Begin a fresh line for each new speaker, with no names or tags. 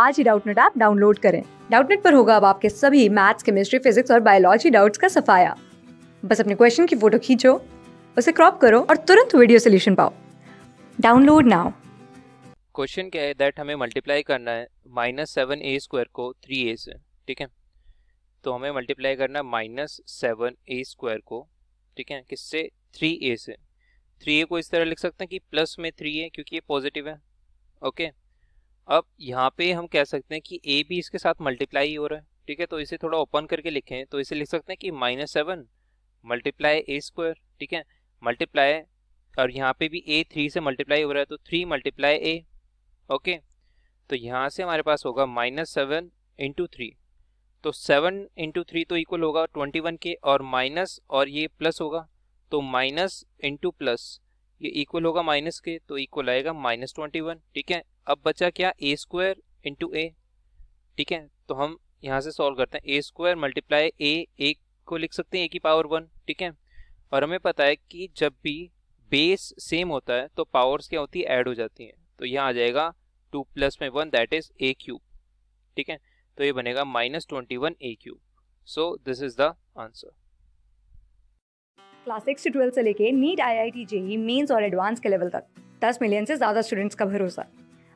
आज ही Doubtnut app download करें डाउटनेट पर होगा अब आपके सभी मैथ्स केमिस्ट्री फिजिक्स और बायोलॉजी डाउट्स का सफाया बस अपने क्वेश्चन की फोटो खींचो उसे क्रॉप करो और तुरंत वीडियो सोल्यूशन पाओ डाउनलोड नाउ
क्वेश्चन क्या है दैट हमें मल्टीप्लाई करना है माइनस सेवन ए स्क्वायर को थ्री ए से ठीक है तो हमें मल्टीप्लाई करना है माइनस सेवन ए स्क्वायर को ठीक है किससे थ्री ए से थ्री ए को इस तरह लिख सकते हैं कि प्लस में थ्री है क्योंकि ये पॉजिटिव है ओके okay? अब यहाँ पे हम कह सकते हैं कि ए भी इसके साथ मल्टीप्लाई हो रहा है ठीक है तो इसे थोड़ा ओपन करके लिखें तो इसे लिख सकते हैं कि minus seven multiply a square ठीक है मल्टीप्लाई और यहाँ पे भी ए थ्री से मल्टीप्लाई हो रहा है तो थ्री मल्टीप्लाई ए ओके तो यहाँ से हमारे पास होगा माइनस सेवन इंटू थ्री तो सेवन इंटू थ्री तो इक्वल होगा ट्वेंटी वन के और माइनस और ये प्लस होगा तो माइनस इंटू प्लस ये इक्वल होगा माइनस के तो इक्वल आएगा माइनस ट्वेंटी वन ठीक है अब बचा क्या ए स्क्वायर इंटू ए ठीक है तो हम यहाँ से सॉल्व करते हैं ए स्क्वायर मल्टीप्लाई ए ए को लिख सकते हैं ए की पावर वन ठीक है और हमें पता है कि जब भी बेस सेम होता है तो पावर्स क्या होती है ऐड हो जाती हैं तो यहाँ आ जाएगा टू प्लस में one that is a cube ठीक है तो ये बनेगा minus twenty one a cube so this is the answer
class six twelfth से लेके NEET I I T JEE mains और एडवांस के लेवल तक दस मिलियन से ज़्यादा स्टूडेंट्स का भरोसा